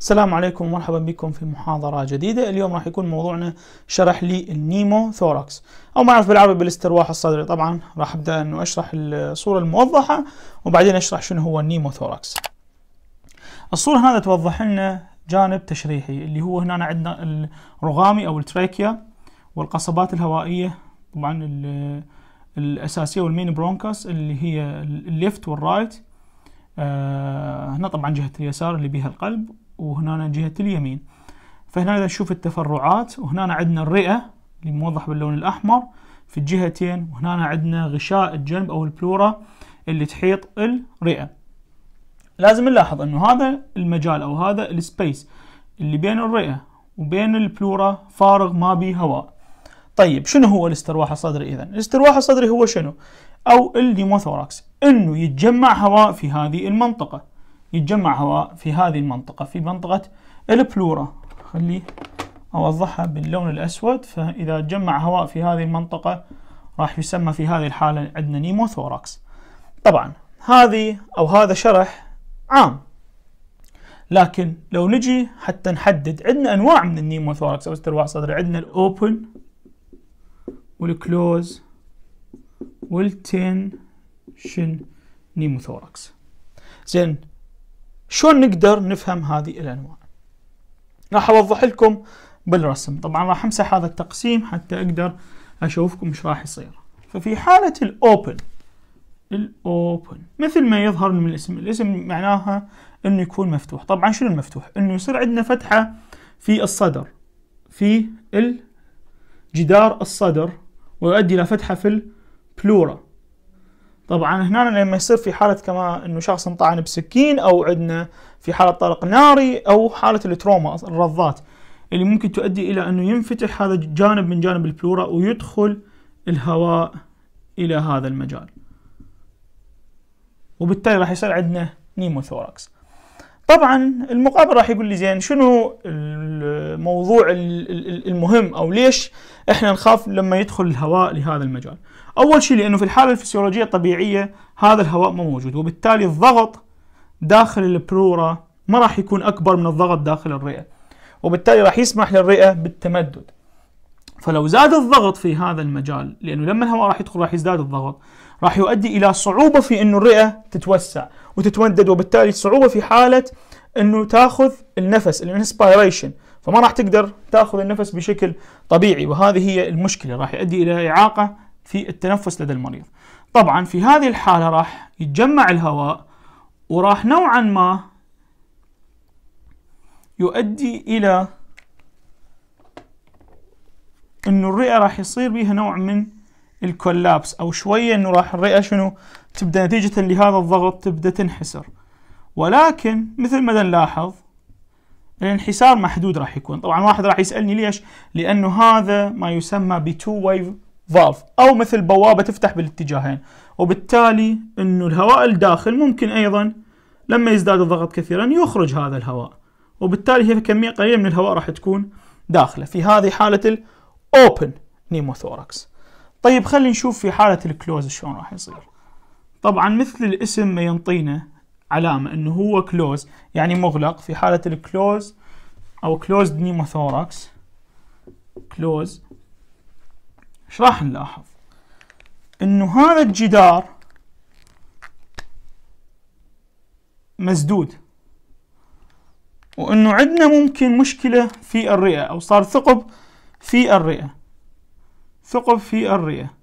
السلام عليكم ومرحبا بكم في محاضرة جديدة اليوم راح يكون موضوعنا شرح لي النيمو ثوركس أو ما أعرف بالعربي بالاسترواح الصدري طبعا راح أبدأ أنه أشرح الصورة الموضحة وبعدين أشرح شنو هو النيمو ثوركس الصورة هنا توضح لنا جانب تشريحي اللي هو هنا عندنا الرغامي أو التراكيا والقصبات الهوائية طبعا الأساسية والمين برونكاس اللي هي الليفت والرايت آه، هنا طبعا جهة اليسار اللي بها القلب وهنا جهة اليمين فهنا إذا نشوف التفرعات وهنا عندنا الرئة اللي موضح باللون الأحمر في الجهتين وهنا عندنا غشاء الجنب أو البلورا اللي تحيط الرئة لازم نلاحظ أنه هذا المجال أو هذا السبيس اللي بين الرئة وبين البلورا فارغ ما به هواء طيب شنو هو الاسترواح الصدري اذا؟ الاسترواح الصدري هو شنو؟ او الديموثوركس انه يتجمع هواء في هذه المنطقه يتجمع هواء في هذه المنطقة في منطقة البلورة خليه أوضحها باللون الأسود فإذا تجمع هواء في هذه المنطقة راح يسمى في هذه الحالة عندنا نيموثوراكس طبعا هذه أو هذا شرح عام لكن لو نجي حتى نحدد عندنا أنواع من النيموثوراكس أو استرواح صدري عندنا الأوبن والكلوز والتنشن نيموثوراكس زين شلون نقدر نفهم هذه الانواع راح اوضح لكم بالرسم طبعا راح امسح هذا التقسيم حتى اقدر اشوفكم ايش راح يصير ففي حالة الاوبن الاوبن مثل ما يظهر من الاسم الاسم معناها انه يكون مفتوح طبعا شنو المفتوح انه يصير عندنا فتحة في الصدر في الجدار الصدر ويؤدي الى فتحة في البلورا طبعا هنا لما يصير في حالة كما انه شخص انطعن بسكين او عندنا في حالة طلق ناري او حالة التروما الرضات اللي ممكن تؤدي الى انه ينفتح هذا جانب من جانب البلورا ويدخل الهواء الى هذا المجال وبالتالي راح يصير عندنا نيموثوركس طبعا المقابل راح يقول لي زين شنو الموضوع المهم او ليش احنا نخاف لما يدخل الهواء لهذا المجال اول شيء لانه في الحاله الفسيولوجيه الطبيعيه هذا الهواء ما موجود وبالتالي الضغط داخل البلورا ما راح يكون اكبر من الضغط داخل الرئه وبالتالي راح يسمح للرئه بالتمدد فلو زاد الضغط في هذا المجال لانه لما الهواء راح يدخل راح يزداد الضغط راح يؤدي الى صعوبه في انه الرئه تتوسع وتتمدد وبالتالي صعوبه في حاله انه تاخذ النفس الانسبيريشن فما راح تقدر تاخذ النفس بشكل طبيعي وهذه هي المشكله راح يؤدي الى اعاقه في التنفس لدى المريض. طبعا في هذه الحاله راح يتجمع الهواء وراح نوعا ما يؤدي الى انه الرئه راح يصير بها نوع من الكولابس او شويه انه راح الرئه شنو تبدا نتيجه لهذا الضغط تبدا تنحسر ولكن مثل ما نلاحظ الانحسار محدود راح يكون طبعا واحد راح يسالني ليش لانه هذا ما يسمى بتو ويف فالف او مثل بوابه تفتح بالاتجاهين وبالتالي انه الهواء الداخل ممكن ايضا لما يزداد الضغط كثيرا يخرج هذا الهواء وبالتالي هي كميه قليله من الهواء راح تكون داخله في هذه حاله الاوبن نيموثوركس طيب خلينا نشوف في حاله الكلوز شلون راح يصير طبعا مثل الاسم ما ينطينا علامة انه هو كلوز يعني مغلق في حالة الكلوز او كلوزد نيموثوركس كلوز ايش راح نلاحظ انه هذا الجدار مسدود وانه عندنا ممكن مشكلة في الرئة او صار ثقب في الرئة ثقب في الرئة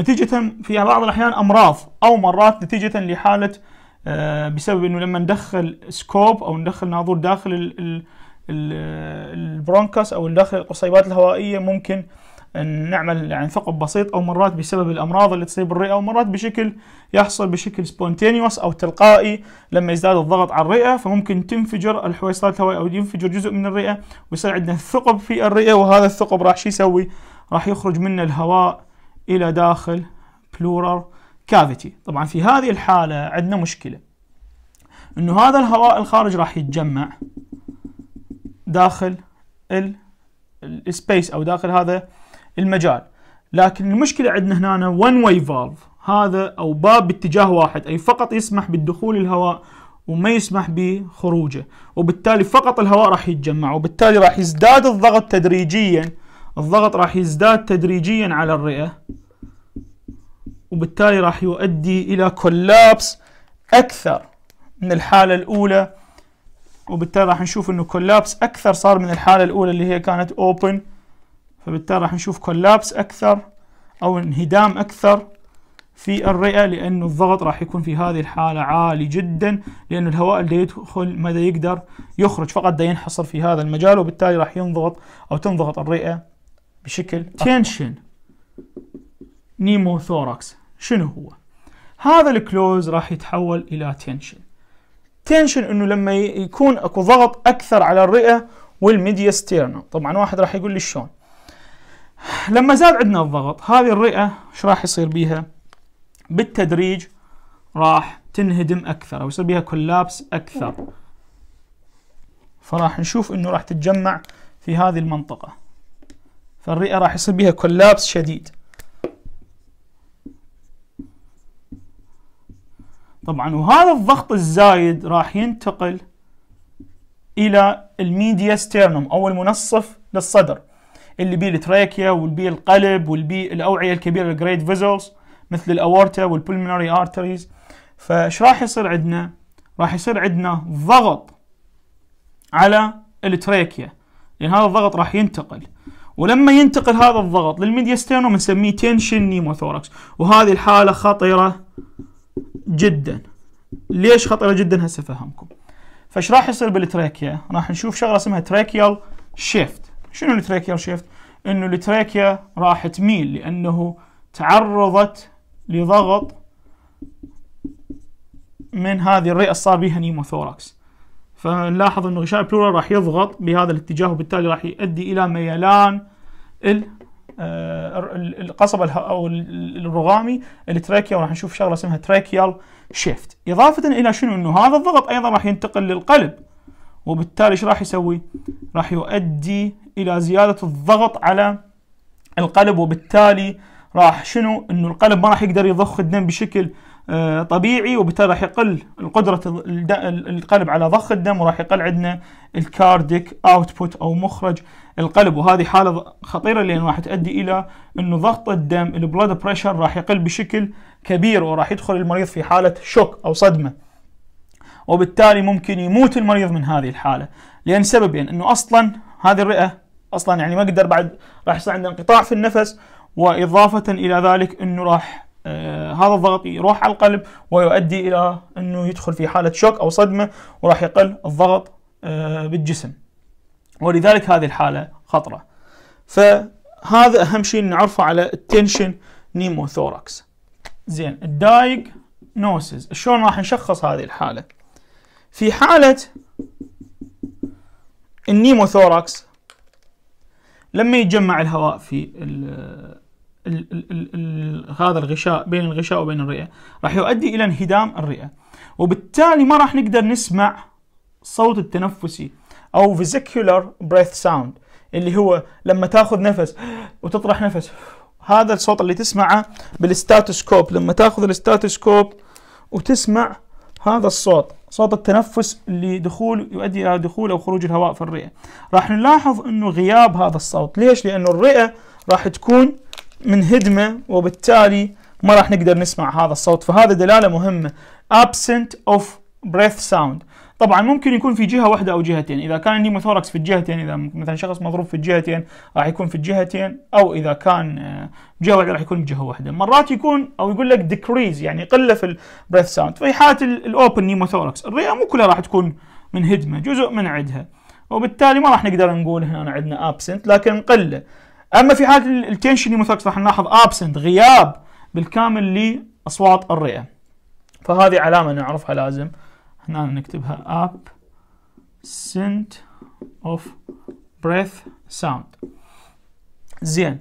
نتيجة في بعض الأحيان أمراض أو مرات نتيجة لحالة آه، بسبب أنه لما ندخل سكوب أو ندخل ناظور داخل البرونكس أو داخل القصيبات الهوائية ممكن أن نعمل يعني ثقب بسيط أو مرات بسبب الأمراض اللي تصيب الرئة أو مرات بشكل يحصل بشكل سبونتينيوس أو تلقائي لما يزداد الضغط على الرئة فممكن تنفجر الحويصلات الهوائية أو ينفجر جزء من الرئة ويصير عندنا ثقب في الرئة وهذا الثقب راح شو يسوي؟ راح يخرج منه الهواء الى داخل بلورال كافيتي طبعا في هذه الحاله عندنا مشكله انه هذا الهواء الخارج راح يتجمع داخل السبيس او داخل هذا المجال لكن المشكله عندنا هنا وان واي فالف هذا او باب باتجاه واحد اي فقط يسمح بالدخول الهواء وما يسمح بخروجه وبالتالي فقط الهواء راح يتجمع وبالتالي راح يزداد الضغط تدريجيا الضغط راح يزداد تدريجيا على الرئة وبالتالي راح يؤدي إلى كولابس أكثر من الحالة الأولى وبالتالي راح نشوف انه كولابس اكثر صار من الحاله الاولى اللي هي كانت اوبن فبالتالي راح نشوف كولابس اكثر او انهدام اكثر في الرئه لانه الضغط راح يكون في هذه الحاله عالي جدا لانه الهواء اللي يدخل ماذا يقدر يخرج فقط ده ينحصر في هذا المجال وبالتالي راح ينضغط او تنضغط الرئه بشكل تنشن نيموثوركس شنو هو؟ هذا الكلوز راح يتحول الى تنشن تنشن انه لما يكون اكو ضغط اكثر على الرئه ستيرنو طبعا واحد راح يقول لي شلون لما زاد عندنا الضغط هذه الرئه ايش راح يصير بيها بالتدريج راح تنهدم اكثر او يصير بيها كولابس اكثر فراح نشوف انه راح تتجمع في هذه المنطقه فالرئة راح يصير بها كولابس شديد طبعا وهذا الضغط الزايد راح ينتقل الى الميديا ستيرنوم او المنصف للصدر اللي بيه التراكيا والبي القلب والبي الاوعيه الكبيره الجريد فيزلز مثل الاورتا والبلمونري ارتريز فايش راح يصير عندنا راح يصير عندنا ضغط على التراكيا لان يعني هذا الضغط راح ينتقل ولما ينتقل هذا الضغط للميديستينوم بنسميه تنشن نيموثوركس وهذه الحالة خطيرة جدا ليش خطيرة جدا هسه فهمكم فايش راح يصير بالتراكيا راح نشوف شغلة اسمها تراكيال شيفت شنو التراكيال شيفت انه التراكيا راح تميل لانه تعرضت لضغط من هذه الرئة الصار بها نيموثوركس فنلاحظ انه غشاء البلورال راح يضغط بهذا الاتجاه وبالتالي راح يؤدي الى ميلان آه، القصبة أو الرغامي التراكيا وراح نشوف شغلة اسمها تراكيال شيفت إضافة إلى شنو أنه هذا الضغط أيضا راح ينتقل للقلب وبالتالي ايش راح يسوي؟ راح يؤدي الى زياده الضغط على القلب وبالتالي راح شنو؟ انه القلب ما راح يقدر يضخ الدم بشكل آه، طبيعي وبالتالي راح يقل قدرة القلب على ضخ الدم وراح يقل عندنا الكارديك اوتبوت او مخرج القلب وهذه حالة خطيرة لان راح تؤدي الى انه ضغط الدم البلود بريشر راح يقل بشكل كبير وراح يدخل المريض في حالة شوك او صدمة وبالتالي ممكن يموت المريض من هذه الحالة لان سببين يعني انه اصلا هذه الرئة اصلا يعني ما اقدر بعد راح يصير عنده انقطاع في النفس واضافة الى ذلك انه راح آه، هذا الضغط يروح على القلب ويؤدي الى انه يدخل في حاله شوك او صدمه وراح يقل الضغط آه، بالجسم ولذلك هذه الحاله خطره فهذا اهم شيء نعرفه على التنشن نيموثوركس زين الدايج نوسز شلون راح نشخص هذه الحاله في حاله النيموثوركس لما يتجمع الهواء في هذا الغشاء بين الغشاء وبين الرئة راح يؤدي إلى انهدام الرئة وبالتالي ما راح نقدر نسمع صوت التنفسي أو vesicular breath sound اللي هو لما تاخذ نفس وتطرح نفس هذا الصوت اللي تسمعه بالستاتوسكوب لما تاخذ الستاتوسكوب وتسمع هذا الصوت صوت التنفس اللي دخول يؤدي الى دخول او خروج الهواء في الرئه راح نلاحظ انه غياب هذا الصوت ليش لانه الرئه راح تكون من هدمه وبالتالي ما راح نقدر نسمع هذا الصوت فهذا دلاله مهمه absent of breath sound طبعا ممكن يكون في جهه واحده او جهتين اذا كان النيموثوركس في الجهتين اذا مثلا شخص مضروب في الجهتين راح يكون في الجهتين او اذا كان آه، جهه واحده راح يكون بجهه واحده مرات يكون او يقول لك ديكريز يعني قله في البريث ساوند في حاله الاوبن نيموثوركس الرئه مو كلها راح تكون من هدمه جزء من عدها وبالتالي ما راح نقدر نقول هنا عندنا ابسنت لكن قله اما في حاله التنشن هيموثاكس راح نلاحظ ابسنت غياب بالكامل لاصوات الرئه فهذه علامه نعرفها لازم هنا نكتبها اب سنت اوف بريث ساوند زين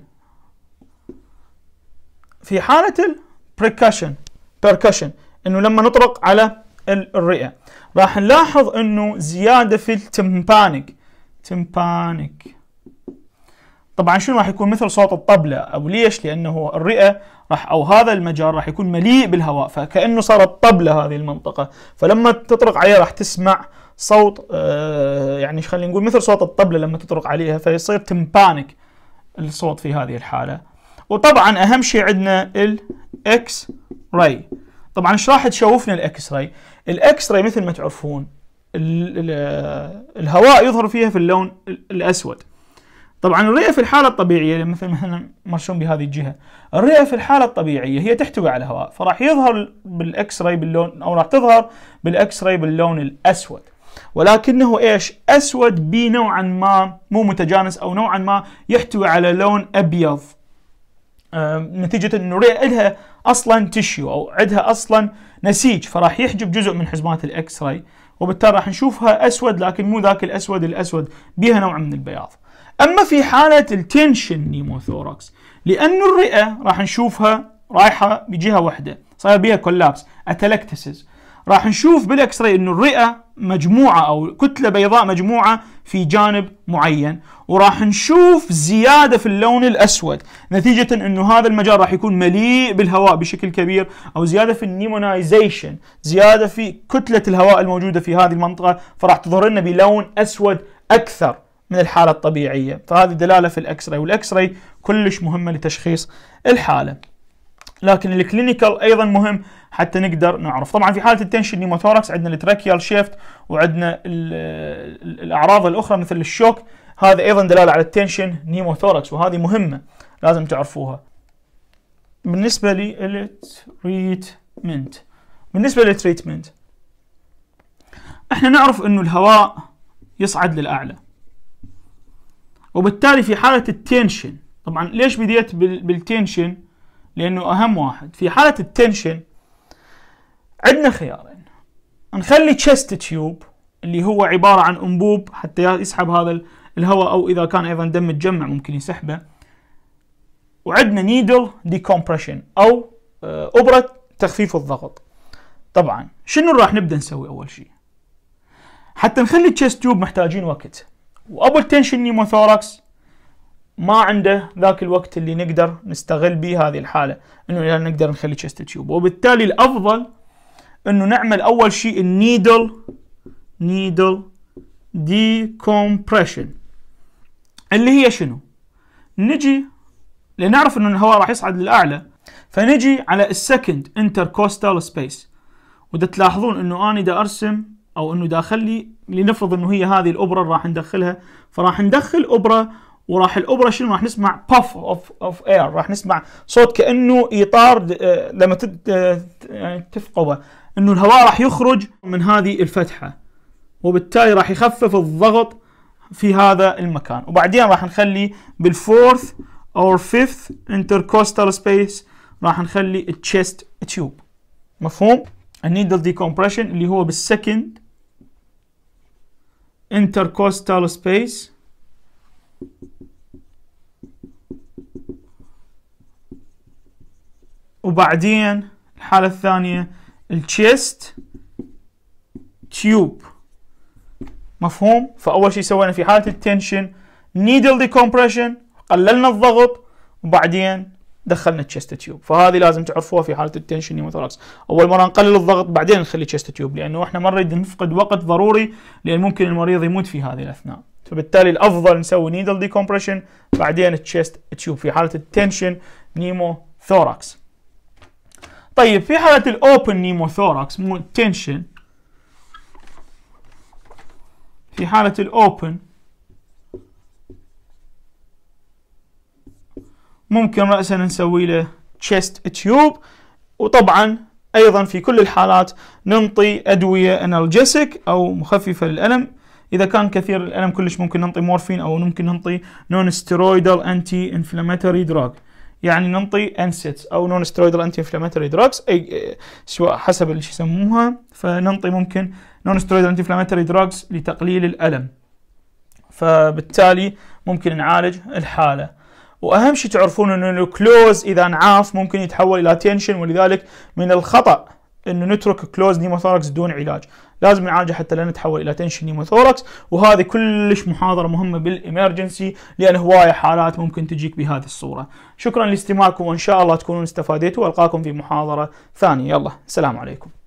في حاله البركشن بركشن انه لما نطرق على الرئه راح نلاحظ انه زياده في التمبانيك تمبانيك طبعا شنو راح يكون مثل صوت الطبلة أو ليش لأنه الرئة راح أو هذا المجال راح يكون مليء بالهواء فكأنه صارت طبلة هذه المنطقة فلما تطرق عليه راح تسمع صوت آه، يعني خلينا نقول مثل صوت الطبلة لما تطرق عليها فيصير تمبانك الصوت في هذه الحالة وطبعا أهم شيء عندنا الإكس راي طبعا ايش راح تشوفنا الإكس راي الإكس راي مثل ما تعرفون آه، الهواء يظهر فيها في اللون الأسود طبعا الرئة في الحالة الطبيعية مثل يعني مثلا مرسوم بهذه الجهة الرئة في الحالة الطبيعية هي تحتوي على هواء فراح يظهر بالاكس راي باللون او راح تظهر بالاكس راي باللون الاسود ولكنه ايش اسود بنوعا ما مو متجانس او نوعا ما يحتوي على لون ابيض نتيجة انه الرئة لها اصلا تشيو او عندها اصلا نسيج فراح يحجب جزء من حزمات الاكس راي وبالتالي راح نشوفها اسود لكن مو ذاك الاسود الاسود بها نوع من البياض أما في حالة التنشن نيموثوركس لأنه الرئة راح نشوفها رايحة بجهة واحدة صاير بيها كولابس أتلكتسز راح نشوف بالاكس راي انه الرئه مجموعه او كتله بيضاء مجموعه في جانب معين وراح نشوف زياده في اللون الاسود نتيجه انه هذا المجال راح يكون مليء بالهواء بشكل كبير او زياده في النيمونايزيشن زياده في كتله الهواء الموجوده في هذه المنطقه فراح تظهر لنا بلون اسود اكثر من الحالة الطبيعية فهذه دلالة في الأكس راي والأكس راي كلش مهمة لتشخيص الحالة لكن الكلينيكال أيضا مهم حتى نقدر نعرف طبعا في حالة التنشن نيموثوركس عندنا التراكيال شيفت وعندنا الأعراض الأخرى مثل الشوك هذا أيضا دلالة على التنشن نيموثوركس وهذه مهمة لازم تعرفوها بالنسبة للتريتمنت بالنسبة للتريتمنت احنا نعرف انه الهواء يصعد للأعلى وبالتالي في حالة التنشن طبعا ليش بديت بالتنشن لأنه أهم واحد في حالة التنشن عندنا خيارين نخلي تشست تيوب اللي هو عبارة عن أنبوب حتى يسحب هذا الهواء أو إذا كان أيضا دم متجمع ممكن يسحبه وعندنا نيدل ديكومبريشن أو آه، أبرة تخفيف الضغط طبعا شنو راح نبدأ نسوي أول شيء حتى نخلي تشست تيوب محتاجين وقت وابو التنشن نيموثوركس ما عنده ذاك الوقت اللي نقدر نستغل به هذه الحاله انه نقدر نخلي تشست تيوب وبالتالي الافضل انه نعمل اول شيء النيدل نيدل ديكومبريشن اللي هي شنو؟ نجي لنعرف انه الهواء راح يصعد للاعلى فنجي على السكند انتركوستال سبيس وده تلاحظون انه انا دا ارسم او انه دا اخلي لنفرض انه هي هذه الاوبرا اللي راح ندخلها فراح ندخل اوبرا وراح الاوبرا شنو راح نسمع باف اوف اوف اير راح نسمع صوت كانه اطار آه، لما آه، يعني تثقبه انه الهواء راح يخرج من هذه الفتحه وبالتالي راح يخفف الضغط في هذا المكان وبعدين راح نخلي بالفورث اور فيفث انتركوستال سبيس راح نخلي التشيست تيوب مفهوم النيدل ديكومبريشن اللي هو بالسكند intercostal space وبعدين الحالة الثانية الشيست تيوب مفهوم؟ فأول شيء سوينا في حالة التنشن نيدل decompression قللنا الضغط وبعدين دخلنا التشست تيوب فهذه لازم تعرفوها في حاله التنشن هيموثوراكس اول مره نقلل الضغط بعدين نخلي تشست تيوب لانه احنا ما نريد نفقد وقت ضروري لان ممكن المريض يموت في هذه الاثناء فبالتالي الافضل نسوي نيدل ديكومبريشن بعدين التشست تيوب في حاله التنشن نيموثوراكس طيب في حاله الاوبن نيموثوراكس مو تنشن في حاله الاوبن ممكن رأسا نسوي له chest tube وطبعا أيضا في كل الحالات ننطي أدوية analgesic أو مخففة للألم إذا كان كثير الألم كلش ممكن ننطي مورفين أو ممكن ننطي نون steroidal أنتي inflammatory دراج يعني ننطي انسيتس او نون سترويدال انتي انفلاماتوري دراجز اي سواء حسب اللي يسموها فننطي ممكن نون سترويدال انتي انفلاماتوري دراجز لتقليل الالم فبالتالي ممكن نعالج الحاله واهم شيء تعرفون انه الكلوز اذا انعاف ممكن يتحول الى تنشن ولذلك من الخطا انه نترك كلوز نيموثوركس دون علاج لازم نعالجه حتى لا نتحول الى تنشن نيموثوركس وهذه كلش محاضره مهمه بالامرجنسي لان هوايه حالات ممكن تجيك بهذه الصوره شكرا لاستماعكم وان شاء الله تكونون استفاديتوا والقاكم في محاضره ثانيه يلا السلام عليكم